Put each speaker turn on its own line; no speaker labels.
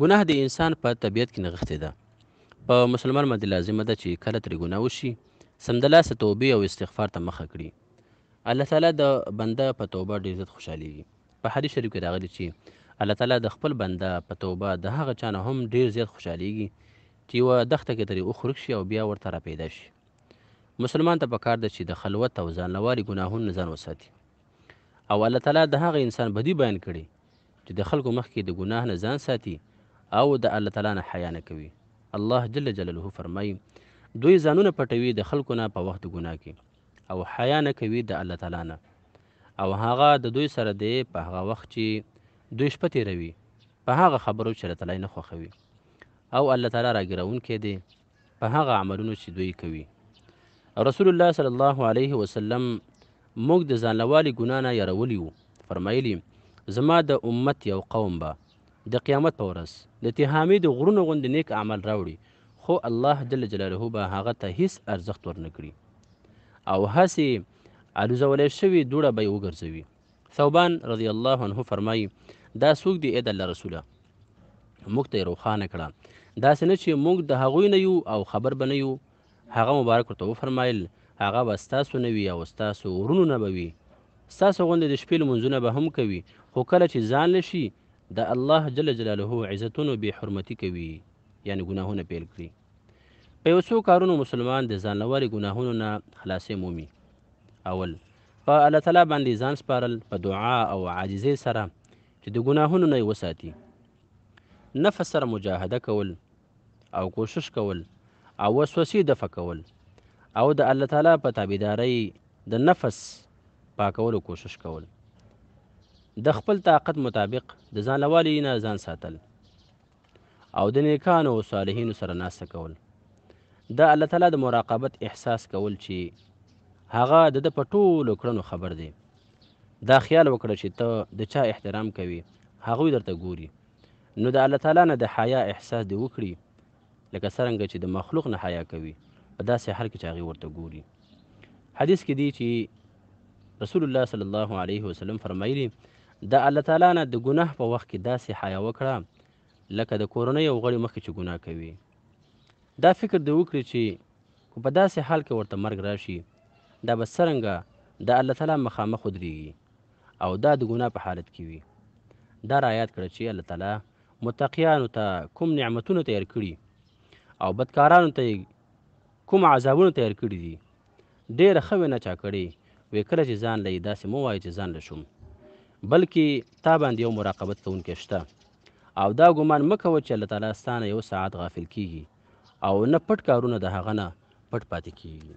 ګناه د انسان په طبیعت کې نغښتې ده په مسلمان باندې لازمه ده چې کله ترې ګناه وشي سمدلاسه توبې او استغفار ته مخه کړي الله تعالی د بنده په توبه ډېر زیات خوشحالیږي په حدیث شریف کې راغلي چې الله تعالی د خپل بنده په توبه د هغه چا نه هم ډېر زیات خوشحالیږي چې یوه دښته کې ترې وخورک شي او بیا ورته راپیدا شي مسلمان ته پکار ده چې د خلوت او ځانلواري ګناهونو ځان وساتي او الله تعالی د هغه انسان بدی بیان کړي چې د خلکو مخکې د ګناه نه ځان ساتي او د الله تعالی نه حیا نه کوي الله جل جلاله فرمایي دوی ځانونه پټوي د خلکو نه په وخت ګناه کې او حیا نه کوي د الله تعالی نه او هغه د دوی سره دی په هغه وخت چې دوی شپه تیروي په هغه خبرو چې الله تعالی نه خوښوي او الله تعالی راګرونکی دی په هغه عملونو چې دوی کوي رسول الله صلی الله علیه وسلم موږ د ځانلوالي ګنا نه یارولي وو فرمایلی زما د امت یو قوم به د قیامت په ورځ د تهامي د غرونو غوندې نیک عمل راوړي خو الله جل جلاله به هغه ته هیڅ ارزښت ورنه کړي او هسې الوزولی شوي دوړه به یې وګرځوي ثوبان رضی الله عنه فرمایي دا څوک دی اې د الله رسوله موږ ته یې روښانه کړه داسې نه چې موږ د هغوی نه یو او خبر به نه یو هغه مبارک ورته وفرمایل هغه به ستاسو نه وي او ستاسو ورونو نه به وي ستاسو غوندې د شپې لمونځونه به هم کوي خو کله چې ځان لشي د الله جل جلاله عزتونو بې حرمتي کوي یعنی ګناهونه پیل کړي په یو څو کارونو مسلمان د ځان لوري ګناهونو نه خلاصې مومي اول په الله تعالی باندې ځان سپارل په دعا او عاجزۍ سره چې د ګناهونو نه وساتي نفس سره مجاهده کول او کوشش کول او وسوسې دفع کول او د الله تعالی په تابعدارۍ د نفس پاکولو کوشش کول د خپل طاقت مطابق د ځانوالي نه ځان ساتل او د نیکانو او صالحینو سره ناسته کول دا الله تعالی د مراقبت احساس کول چې هغه د د پټولو کړنو خبر دی دا خیال وکړه چې ته د چا احترام کوي هغوی درته ګوري نو د الله تعالی نه د حیا احساس دی وکړي لکه څرنګه چې د مخلوق نه حیا کوي په داسې حال کې چې هغې ورته ګوري حدیث کې دی چې رسول الله صلی الله علیه وسلم فرمایلی د الله تعالی نه د ګناه په وخت کې داسې حیا وکړه لکه د کورنۍ یو غړي مخکې چې ګناه کوي دا فکر دې وکړي چې په داسې حال کې ورته مرګ راشي دا به څرنګه د الله تعالی مخامخ ودرېږي او دا د ګناه په حالت کې وي دا رعایت کړه چې الله تعالی متقیانو ته کوم نعمتونه تیار کړي او بدکارانو ته کوم عذابونه تیار کړي دي ډېره ښه وینا چا کړې وې کله چې ځان له یې داسې مه وایي چې ځان له شوم بلکې تا باندې یو مراقبت کوونکی شته او دا ګمان مه کوه چې الله تعالی ستا نه یو ساعت غافل کیږي او نه پټ کارونه د هغه نه پټ پاتې کیږي